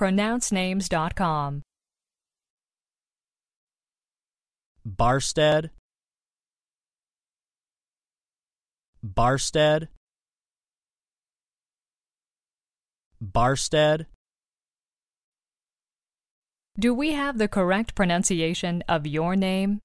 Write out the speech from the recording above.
pronouncenames.com. Barstead, Barstead, Barstead. Do we have the correct pronunciation of your name?